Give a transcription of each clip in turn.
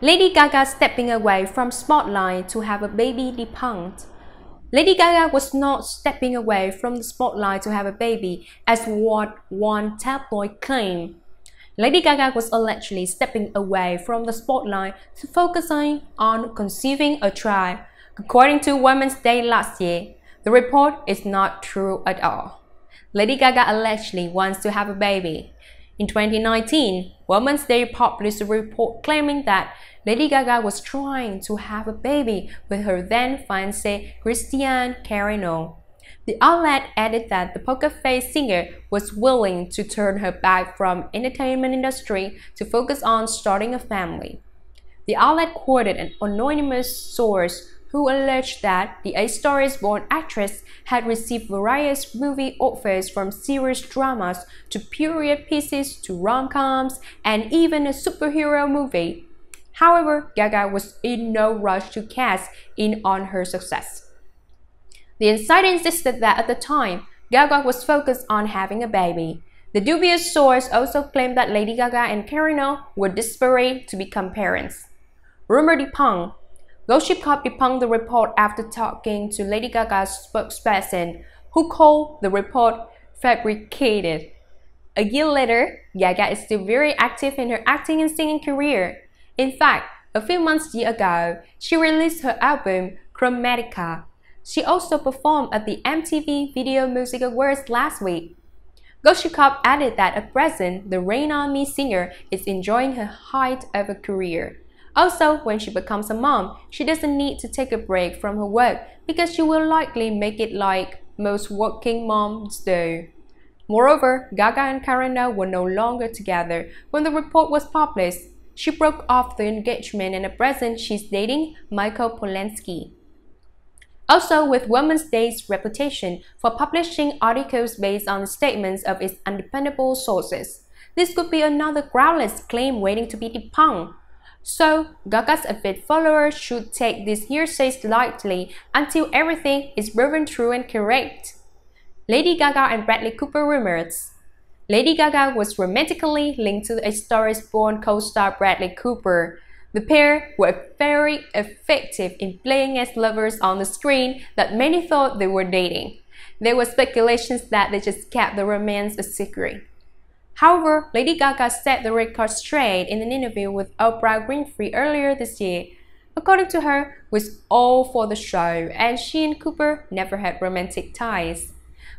Lady Gaga stepping away from spotlight to have a baby debunked. Lady Gaga was not stepping away from the spotlight to have a baby, as what one tabloid claimed. Lady Gaga was allegedly stepping away from the spotlight to focus on conceiving a child, according to Women's Day last year. The report is not true at all. Lady Gaga allegedly wants to have a baby. In 2019, Women's Day published a report claiming that Lady Gaga was trying to have a baby with her then fiancé Christian Carino. The outlet added that the poker face singer was willing to turn her back from entertainment industry to focus on starting a family. The outlet quoted an anonymous source who alleged that the A Star is Born actress had received various movie offers from serious dramas to period pieces to rom coms and even a superhero movie. However, Gaga was in no rush to cast in on her success. The insider insisted that at the time, Gaga was focused on having a baby. The dubious source also claimed that Lady Gaga and Karina were desperate to become parents. Rumor de Gossip debunked the report after talking to Lady Gaga's spokesperson, who called the report fabricated. A year later, Gaga is still very active in her acting and singing career. In fact, a few months ago, she released her album Chromatica. She also performed at the MTV Video Music Awards last week. Goshikov added that at present, the Rain On Me singer is enjoying her height of a career. Also, when she becomes a mom, she doesn't need to take a break from her work because she will likely make it like most working moms do. Moreover, Gaga and Karina were no longer together when the report was published. She broke off the engagement and at present she's dating Michael Polanski. Also, with Women's Day's reputation for publishing articles based on statements of its undependable sources, this could be another groundless claim waiting to be debunked. So, Gaga's avid followers should take these hearsays lightly until everything is proven true and correct. Lady Gaga and Bradley Cooper rumors. Lady Gaga was romantically linked to a Star is Born co-star Bradley Cooper. The pair were very effective in playing as lovers on the screen that many thought they were dating. There were speculations that they just kept the romance a secret. However, Lady Gaga set the record straight in an interview with Oprah Winfrey earlier this year. According to her, was all for the show, and she and Cooper never had romantic ties.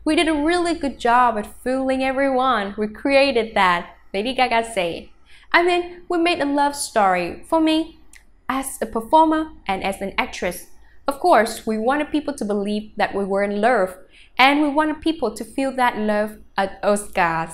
We did a really good job at fooling everyone. We created that, Lady Gaga said. I mean, we made a love story for me as a performer and as an actress. Of course, we wanted people to believe that we were in love, and we wanted people to feel that love at Oscars.